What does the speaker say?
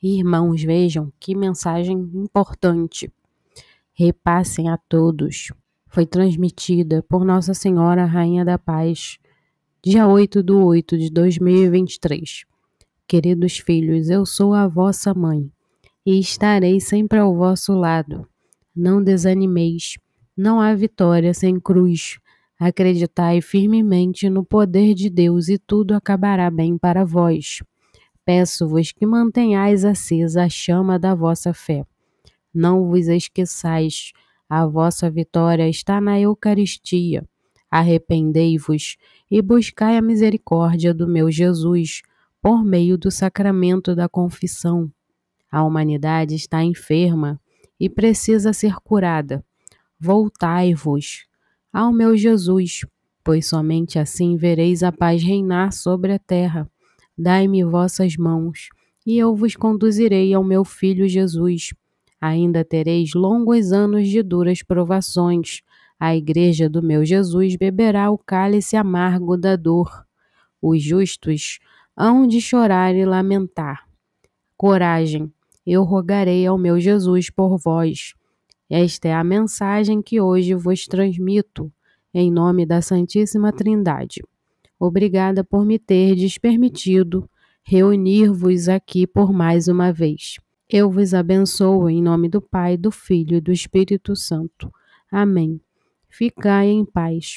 Irmãos, vejam que mensagem importante. Repassem a todos. Foi transmitida por Nossa Senhora Rainha da Paz, dia 8 de 8 de 2023. Queridos filhos, eu sou a vossa mãe e estarei sempre ao vosso lado. Não desanimeis. Não há vitória sem cruz. Acreditai firmemente no poder de Deus e tudo acabará bem para vós. Peço-vos que mantenhais acesa a chama da vossa fé. Não vos esqueçais, a vossa vitória está na Eucaristia. Arrependei-vos e buscai a misericórdia do meu Jesus, por meio do sacramento da confissão. A humanidade está enferma e precisa ser curada. Voltai-vos ao meu Jesus, pois somente assim vereis a paz reinar sobre a terra. Dai-me vossas mãos, e eu vos conduzirei ao meu filho Jesus. Ainda tereis longos anos de duras provações. A igreja do meu Jesus beberá o cálice amargo da dor. Os justos hão de chorar e lamentar. Coragem, eu rogarei ao meu Jesus por vós. Esta é a mensagem que hoje vos transmito, em nome da Santíssima Trindade. Obrigada por me terdes permitido reunir-vos aqui por mais uma vez. Eu vos abençoo em nome do Pai, do Filho e do Espírito Santo. Amém. Ficai em paz.